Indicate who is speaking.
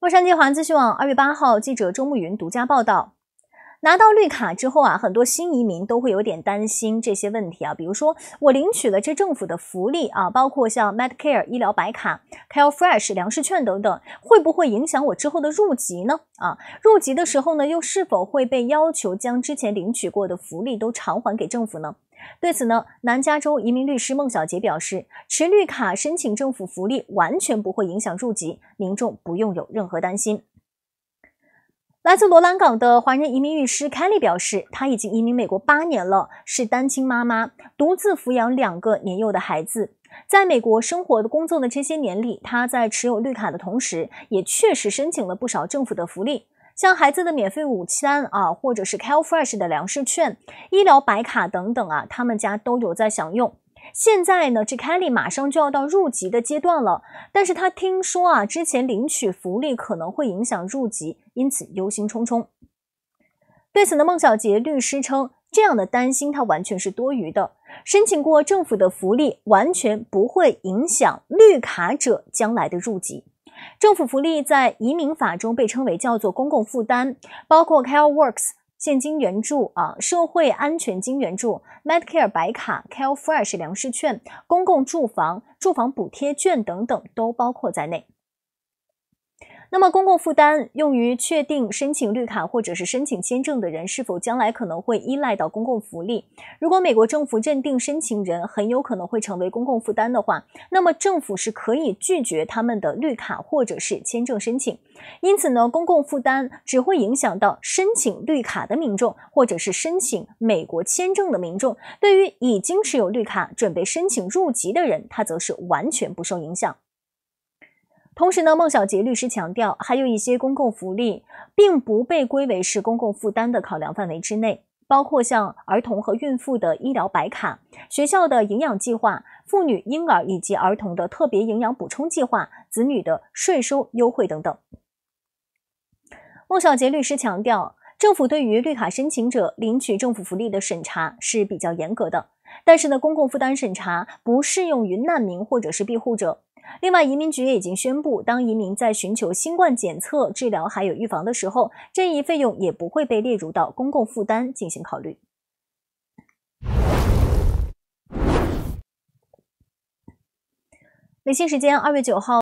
Speaker 1: 洛杉矶华资讯网二月八号记者周慕云独家报道：拿到绿卡之后啊，很多新移民都会有点担心这些问题啊，比如说我领取了这政府的福利啊，包括像 Medicare 医疗白卡、c a l f r e s h 粮食券等等，会不会影响我之后的入籍呢？啊，入籍的时候呢，又是否会被要求将之前领取过的福利都偿还给政府呢？对此呢，南加州移民律师孟小杰表示，持绿卡申请政府福利完全不会影响入籍，民众不用有任何担心。来自罗兰港的华人移民律师凯利表示，他已经移民美国八年了，是单亲妈妈，独自抚养两个年幼的孩子。在美国生活、工作的这些年里，他在持有绿卡的同时，也确实申请了不少政府的福利。像孩子的免费午餐啊，或者是 c a l f r e s h 的粮食券、医疗白卡等等啊，他们家都有在享用。现在呢，这 Kelly 马上就要到入籍的阶段了，但是他听说啊，之前领取福利可能会影响入籍，因此忧心忡忡。对此呢，孟小杰律师称，这样的担心他完全是多余的，申请过政府的福利完全不会影响绿卡者将来的入籍。政府福利在移民法中被称为叫做公共负担，包括 Care Works 现金援助啊，社会安全金援助、Medicare 白卡、Carefresh 粮食券、公共住房、住房补贴券等等都包括在内。那么，公共负担用于确定申请绿卡或者是申请签证的人是否将来可能会依赖到公共福利。如果美国政府认定申请人很有可能会成为公共负担的话，那么政府是可以拒绝他们的绿卡或者是签证申请。因此呢，公共负担只会影响到申请绿卡的民众或者是申请美国签证的民众，对于已经持有绿卡准备申请入籍的人，他则是完全不受影响。同时呢，孟小杰律师强调，还有一些公共福利并不被归为是公共负担的考量范围之内，包括像儿童和孕妇的医疗白卡、学校的营养计划、妇女婴儿以及儿童的特别营养补充计划、子女的税收优惠等等。孟小杰律师强调，政府对于绿卡申请者领取政府福利的审查是比较严格的，但是呢，公共负担审查不适用于难民或者是庇护者。另外，移民局也已经宣布，当移民在寻求新冠检测、治疗还有预防的时候，这一费用也不会被列入到公共负担进行考虑。北京时间二月九号。